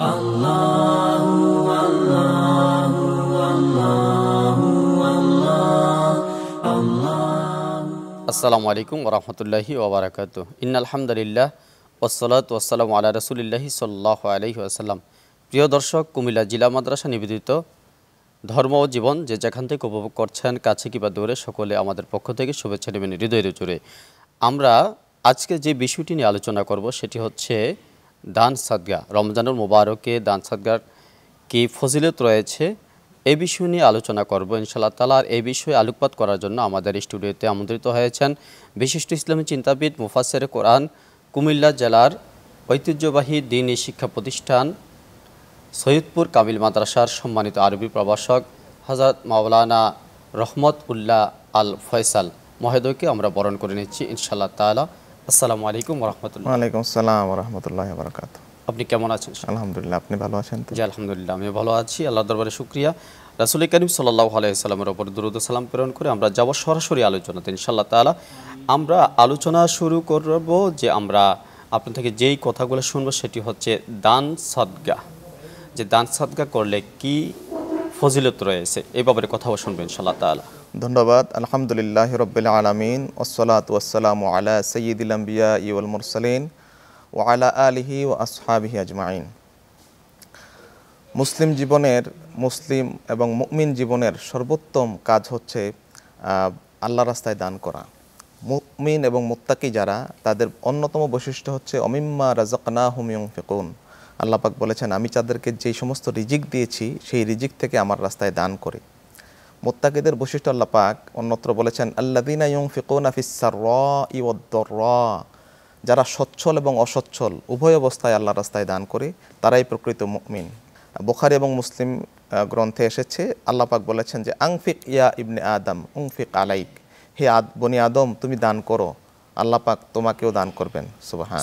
আসসালামু আলাইকুম ওরহমতুল্লাহি ওবরাকাত ইন আলহামদুলিল্লাহ ওসলাত ওসালাম আল্লাহ রসুলিল্লাহি সাল্লাহ আলহি আসাল্লাম প্রিয় দর্শক কুমিল্লা জিলা মাদ্রাসা নিবেদিত ধর্ম ও জীবন যে যেখান থেকে উপভোগ করছেন কাছে কিংবা দূরে সকলে আমাদের পক্ষ থেকে শুভেচ্ছা নেবেন হৃদয়ের জুড়ে আমরা আজকে যে বিষয়টি নিয়ে আলোচনা করব সেটি হচ্ছে দান সাদগা রমজানুর মুবারকে দান সাদগার কি ফজিলত রয়েছে এ বিষয় নিয়ে আলোচনা করব ইনশাল্লাহ তালা আর এই বিষয়ে আলোকপাত করার জন্য আমাদের স্টুডিওতে আমন্ত্রিত হয়েছেন বিশিষ্ট ইসলামী চিন্তাবিদ মুফাসের কোরআন কুমিল্লা জেলার ঐতিহ্যবাহী দিনী শিক্ষা প্রতিষ্ঠান সৈয়দপুর কামিল মাদ্রাসার সম্মানিত আরবি প্রভাষক হজরত মাওলানা রহমত উল্লাহ আল ফয়সাল মহেদকে আমরা বরণ করে নিচ্ছি ইনশাল্লাহ তালা আসসালামু আলাইকুম রহমতুল্লাহ ওয়ালাইকুম আসসালাম রহমতুল্লাহ বরকাত আপনি কেমন আছেন আলহামদুলিল্লাহ আপনি ভালো আছেন জি আলহামদুলিল্লাহ আমি ভালো আছি আল্লাহ দরবারে শুক্রিয়া রাসুল করিম সাল্লাহ আলাইসাল্লামের ওপর দুরুদ সালাম প্রেরণ করে আমরা যাব সরাসরি আলোচনা তিনি ইনশাল্লাহ তালা আমরা আলোচনা শুরু করব যে আমরা আপনার থেকে যেই কথাগুলো শুনবো সেটি হচ্ছে দান সদ্গা যে দান সদ্গা করলে কি ফজিলত রয়েছে এ ব্যাপারে কথাও শুনবেন ইনশাল্লাহ তালা ধন্যবাদ আলহামদুলিল্লাহ রবিল আলমিন ওসলাত ওসালাম আলা সঈদিলম্বিয়া ইউল মুরসালিন ও আলা আলিহি ও আসহাবিহি আজমাইন মুসলিম জীবনের মুসলিম এবং মুমিন জীবনের সর্বোত্তম কাজ হচ্ছে আল্লাহ রাস্তায় দান করা মুমিন এবং মুত্তাকি যারা তাদের অন্যতম বৈশিষ্ট্য হচ্ছে অমিম্মা না হুমিয়ং ফেকুন আল্লাপাক বলেছেন আমি তাদেরকে যেই সমস্ত রিজিক দিয়েছি সেই রিজিক থেকে আমার রাস্তায় দান করি মোত্তাকিদের বৈশিষ্ট্য আল্লাহ পাক অন্যত্র বলেছেন আল্লাদিনা ইয়ং ফিকোনা ফিসার র যারা সচ্ছল এবং অসচ্ছল উভয় অবস্থায় আল্লাহ রাস্তায় দান করে তারাই প্রকৃত মুমিন বোখারি এবং মুসলিম গ্রন্থে এসেছে আল্লাহ পাক বলেছেন যে আংফিক ইয়া ইবনে আদম উংফিক আলাইক হে আদ বনি আদম তুমি দান করো আল্লাহ পাক তোমাকেও দান করবেন সুবাহান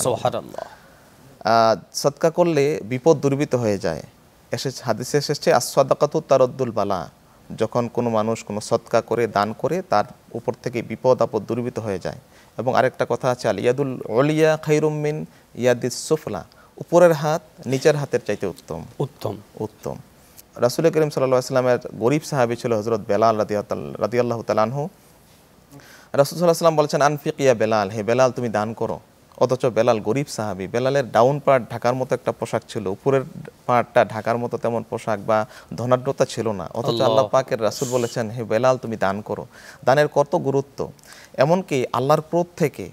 সৎকা করলে বিপদ দুর্বিত হয়ে যায় এসে হাদিসে এসেছে আসাদাকাতু তারদ্দুল বালা যখন কোনো মানুষ কোনো সৎকা করে দান করে তার উপর থেকে বিপদ আপদ দুর্বৃত হয়ে যায় এবং আরেকটা কথা আছে আল ইয়াদুল অলিয়া খাইরুমিন ইয়াদি সুফলা উপরের হাত নিচের হাতের চাইতে উত্তম উত্তম উত্তম রাসুল করিম সাল্লা সাল্লামের গরিব সাহাবি ছিল হজরত বেলাল রাদি আল্লাহ তালানহু রাসুল সাল্লাহ সাল্লাম বলেছেন আনফিক ইয়া বেলাল হে বেলাল তুমি দান করো অথচ বেলাল গরিব সাহাবি বেলালের ডাউন পার্ট ঢাকার মতো একটা পোশাক ছিল উপরের পার্টটা ঢাকার মতো তেমন পোশাক বা ধনাঢ্যতা ছিল না অথচ আল্লাহ পাকের রাসুল বলেছেন হে বেলাল তুমি দান করো দানের কত গুরুত্ব এমনকি আল্লাহর ক্রোধ থেকে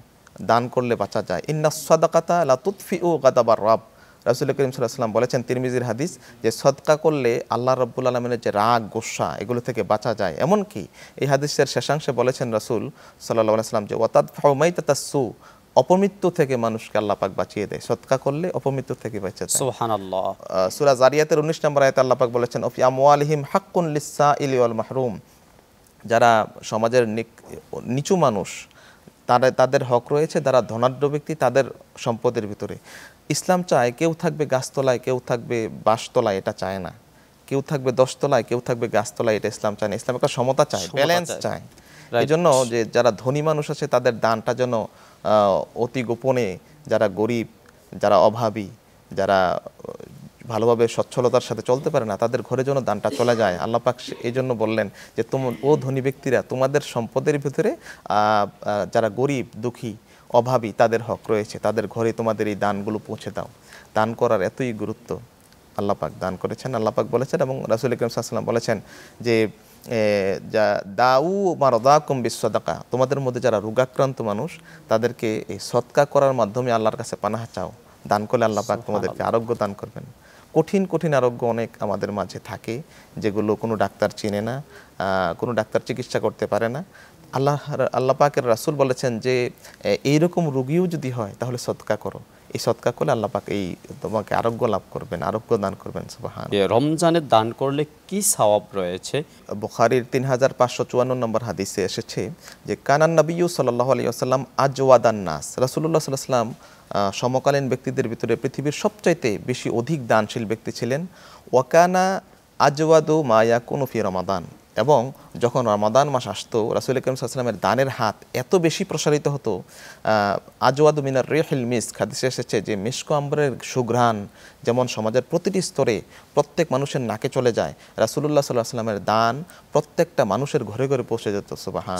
দান করলে বাঁচা যায় ইন্না সদাকাতা তুৎফি ও গাদাবার রব রাসুল করিম সাল্লাম বলেছেন তিরমিজির হাদিস যে সদকা করলে আল্লাহ রব্বুল আলমিনের যে রাগ গোসা এগুলো থেকে বাঁচা যায় এমনকি এই হাদিসের শেষাংশে বলেছেন রাসুল সাল্লাহ সাল্লাম যে ওয়াত ফাউমাই তাতা সু অপমৃত্যু থেকে মানুষকে আল্লাপাক বাঁচিয়ে দেয় সৎকা করলে অপমৃত্যু থেকে বাঁচিয়ে দেয় সুবহানাল্লাহ সূরা জারিয়াতের 19 নম্বর আয়াতে আল্লাহ পাক বলেছেন অফি আমওয়ালিহিম হাক্কুন লিস-সাইলি ওয়াল মাহরুম যারা সমাজের নিচু মানুষ তারা তাদের হক রয়েছে যারা ধনাঢ্য ব্যক্তি তাদের সম্পদের ভিতরে ইসলাম চায় কেউ থাকবে গাছতলায় কেউ থাকবে বাসতলায় এটা চায় না কেউ থাকবে দশতলায় কেউ থাকবে গাছতলায় এটা ইসলাম চায় না ইসলাম একটা সমতা চায় ব্যালেন্স চায় এই জন্য যে যারা ধনী মানুষ আছে তাদের দানটা যেন অতি গোপনে যারা গরিব যারা অভাবী যারা ভালোভাবে সচ্ছলতার সাথে চলতে পারে না তাদের ঘরে যেন দানটা চলে যায় আল্লাপাক এই জন্য বললেন যে তোম ও ধনী ব্যক্তিরা তোমাদের সম্পদের ভিতরে যারা গরিব দুঃখী অভাবী তাদের হক রয়েছে তাদের ঘরে তোমাদের এই দানগুলো পৌঁছে দাও দান করার এতই গুরুত্ব আল্লাপাক দান করেছেন আল্লাপাক বলেছেন এবং রাসুল ইকরম বলেছেন যে যা দাউ মারদা কুম্বি সদাকা তোমাদের মধ্যে যারা রোগাক্রান্ত মানুষ তাদেরকে এই সৎকা করার মাধ্যমে আল্লাহর কাছে পানাহা চাও দান করলে আল্লাহ পাক তোমাদেরকে আরোগ্য দান করবেন কঠিন কঠিন আরোগ্য অনেক আমাদের মাঝে থাকে যেগুলো কোনো ডাক্তার চিনে না কোনো ডাক্তার চিকিৎসা করতে পারে না আল্লাহ আল্লাহ পাকের রাসুল বলেছেন যে এইরকম রুগীও যদি হয় তাহলে সৎকা করো এই সৎকার করলে আল্লাহ পাক এই তোমাকে আরোগ্য লাভ করবেন আরোগ্য দান করবেন সুবাহান রমজানে দান করলে কি সওয়াব রয়েছে বুখারীর তিন হাজার পাঁচশো চুয়ান্ন নম্বর হাদিসে এসেছে যে কানান নবীয় সাল্লাহ আলী আসাল্লাম আজওয়াদান নাস রাসুল্লাহ সাল্লাহ সমকালীন ব্যক্তিদের ভিতরে পৃথিবীর সবচাইতে বেশি অধিক দানশীল ব্যক্তি ছিলেন ওয়াকানা আজওয়াদু মায়া ফি রমাদান এবং যখন রমাদান মাস আসতো রাসুল করিম সাল্লামের দানের হাত এত বেশি প্রসারিত হতো আজওয়াদ মিনার রেহিল মিস খাদিসে এসেছে যে মিসকো আম্বরের সুঘ্রাণ যেমন সমাজের প্রতিটি স্তরে প্রত্যেক মানুষের নাকে চলে যায় রাসুলুল্লাহ সাল্লাহ সাল্লামের দান প্রত্যেকটা মানুষের ঘরে ঘরে পৌঁছে যেত সুবাহান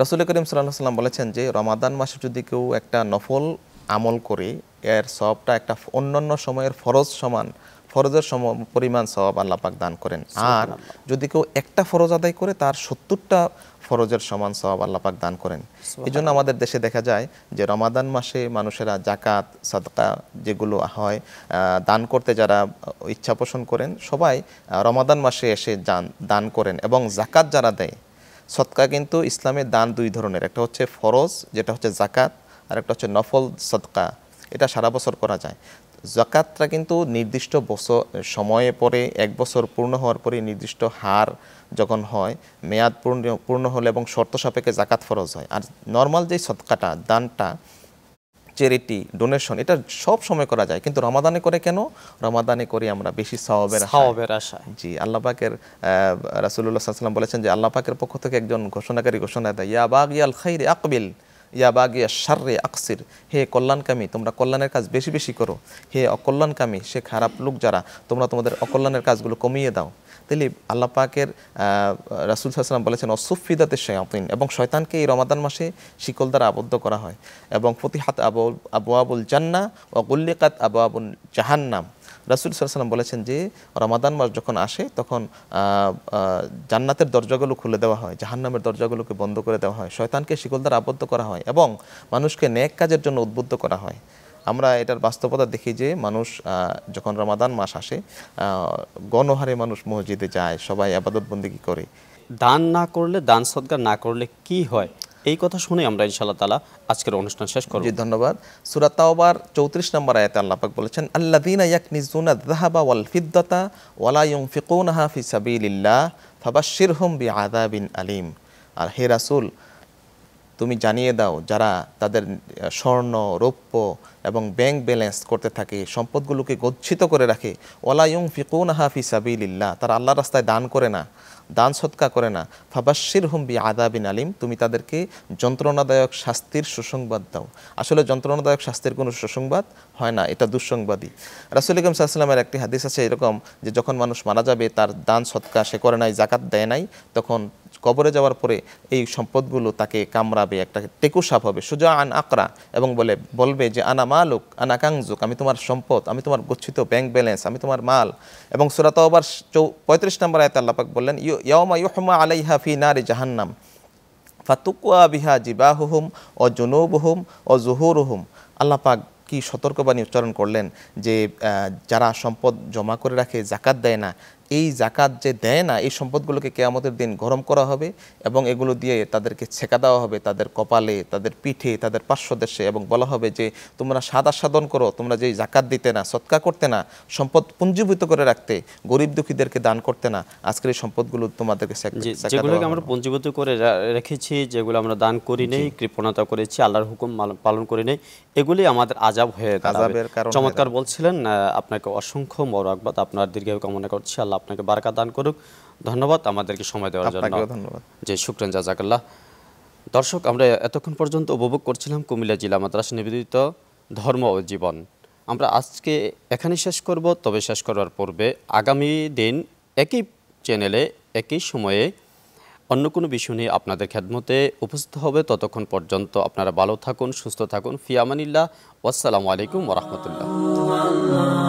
রাসুল করিম সাল্লাহ সাল্লাম বলেছেন যে রমাদান মাসে যদি কেউ একটা নফল আমল করে এর সবটা একটা অন্যান্য সময়ের ফরজ সমান ফরজের সম পরিমাণ সবাব আল্লাহ পাক দান করেন আর যদি কেউ একটা ফরজ আদায় করে তার সত্তরটা ফরজের সমান সব আল্লাহ পাক দান করেন এই জন্য আমাদের দেশে দেখা যায় যে রমাদান মাসে মানুষেরা জাকাত সাদকা যেগুলো হয় দান করতে যারা ইচ্ছা পোষণ করেন সবাই রমাদান মাসে এসে দান করেন এবং জাকাত যারা দেয় সৎকা কিন্তু ইসলামের দান দুই ধরনের একটা হচ্ছে ফরজ যেটা হচ্ছে জাকাত আর একটা হচ্ছে নফল সৎকা এটা সারা বছর করা যায় জাকাতটা কিন্তু নির্দিষ্ট বছর সময়ে পরে এক বছর পূর্ণ হওয়ার পরে নির্দিষ্ট হার যখন হয় মেয়াদ পূর্ণ পূর্ণ হলে এবং শর্ত সাপেক্ষে জাকাত ফরজ হয় আর নর্মাল যে সৎকাটা দানটা চ্যারিটি ডোনেশন এটা সব সময় করা যায় কিন্তু রমাদানে করে কেন রমাদানে করি আমরা বেশি সওয়াবের সওয়াবের আশা জি আল্লাহ পাকের রাসূলুল্লাহ বলেছেন যে আল্লাহ পাকের পক্ষ থেকে একজন ঘোষণাকারী ঘোষণা দেয় ইয়া ইয়াল খাই আকবিল ইয়া বাগিয়া সার্রে আকসির হে কল্যাণকামী তোমরা কল্যাণের কাজ বেশি বেশি করো হে অকল্যাণকামী সে খারাপ লোক যারা তোমরা তোমাদের অকল্যাণের কাজগুলো কমিয়ে দাও তাহলে আল্লাহ পাকের রাসুল সাহসালাম বলেছেন অসুফিদাতে শয়াতিন এবং শয়তানকে এই রমাদান মাসে শিকল দ্বারা আবদ্ধ করা হয় এবং ফতিহাত আবু আবু আবুল জান্না ও গুল্লিকাত আবু আবুল জাহান্নাম রাসুল সাল্লাম বলেছেন যে রমাদান মাস যখন আসে তখন জান্নাতের দরজাগুলো খুলে দেওয়া হয় জাহান্নামের দরজাগুলোকে বন্ধ করে দেওয়া হয় শয়তানকে শিকল দ্বারা আবদ্ধ করা হয় এবং মানুষকে ন্যাক কাজের জন্য উদ্বুদ্ধ করা হয় আমরা এটার বাস্তবতা দেখি যে মানুষ যখন রমাদান মাস আসে গণহারে মানুষ মসজিদে যায় সবাই আবাদতবন্দিগি করে দান না করলে দান সৎকার না করলে কি হয় এই কথা শুনে আমরা ইনশাআল্লাহ তালা আজকের অনুষ্ঠান শেষ করি ধন্যবাদ সুরাত তাওবার চৌত্রিশ নম্বর আয়তে আল্লাহ পাক বলেছেন আল্লাযীনা ইয়াকনিজুনা যাহাবা ওয়াল ফিদ্দাতা ওয়ালা ইউনফিকুনাহা ফি সাবিলিল্লাহ ফাবাশশিরহুম বিআযাবিন আলিম আর হে রাসুল তুমি জানিয়ে দাও যারা তাদের স্বর্ণ রৌপ্য এবং ব্যাংক ব্যালেন্স করতে থাকে সম্পদগুলোকে গচ্ছিত করে রাখে ওলায়ং ফিকুন হাফি সাবিল্লা তারা আল্লাহ রাস্তায় দান করে না দান সৎকা করে না ফাবাসির হুমবি আদাবিন আলিম তুমি তাদেরকে যন্ত্রণাদায়ক শাস্তির সুসংবাদ দাও আসলে যন্ত্রণাদায়ক শাস্তির কোনো সুসংবাদ হয় না এটা দুঃসংবাদী রাসুল ইকম সাল্লামের একটি হাদিস আছে এরকম যে যখন মানুষ মারা যাবে তার দান সৎকা সে করে নাই জাকাত দেয় নাই তখন কবরে যাওয়ার পরে এই সম্পদগুলো তাকে কামড়াবে একটা টেকুসাপ হবে সুজা আন আকরা এবং বলে বলবে যে আনা মালুক আনা কাংজুক আমি তোমার সম্পদ আমি তোমার গচ্ছিত ব্যাংক ব্যালেন্স আমি তোমার মাল এবং আবার চৌ পঁয়ত্রিশ নম্বর আয়ত আল্লাপাক বললেন ইয়মা ইহমা আলাইহা ফি নারী জাহান্নাম ফাতুকুয়া বিহা জিবাহুহুম ও জুনুবহুম ও জুহুরহুম আল্লাপাক কি সতর্কবাণী উচ্চারণ করলেন যে যারা সম্পদ জমা করে রাখে জাকাত দেয় না এই জাকাত যে দেয় না এই সম্পদগুলোকে কেয়ামতের দিন গরম করা হবে এবং এগুলো দিয়ে তাদেরকে ছেঁকা দেওয়া হবে তাদের কপালে তাদের পিঠে তাদের পার্শ্ব দেশে এবং বলা হবে যে তোমরা স্বাদ আস্বাদন করো তোমরা যেই জাকাত দিতে না সৎকা করতে না সম্পদ পুঞ্জীভূত করে রাখতে গরিব দুঃখীদেরকে দান করতে না আজকের এই সম্পদগুলো তোমাদেরকে যেগুলোকে আমরা পুঞ্জীভূত করে রেখেছি যেগুলো আমরা দান করি নেই কৃপণতা করেছি আল্লাহর হুকুম পালন করি নেই এগুলি আমাদের আজাব হয়ে দাঁড়াবে চমৎকার বলছিলেন আপনাকে অসংখ্য মরাকবাদ আপনার দীর্ঘায়ু কামনা করছি আল্লাহ আপনাকে বারকা দান করুক ধন্যবাদ আমাদেরকে সময় দেওয়ার জন্য জি জাজাকাল্লাহ দর্শক আমরা এতক্ষণ পর্যন্ত উপভোগ করছিলাম কুমিল্লা জেলা মাদ্রাসা নিবেদিত ধর্ম ও জীবন আমরা আজকে এখানে শেষ করব তবে শেষ করার পূর্বে আগামী দিন একই চ্যানেলে একই সময়ে অন্য কোনো বিষয় নিয়ে আপনাদের খেদমতে উপস্থিত হবে ততক্ষণ পর্যন্ত আপনারা ভালো থাকুন সুস্থ থাকুন ফিয়ামানিল্লাহ আসসালামু আলাইকুম ওরহমতুল্লাহ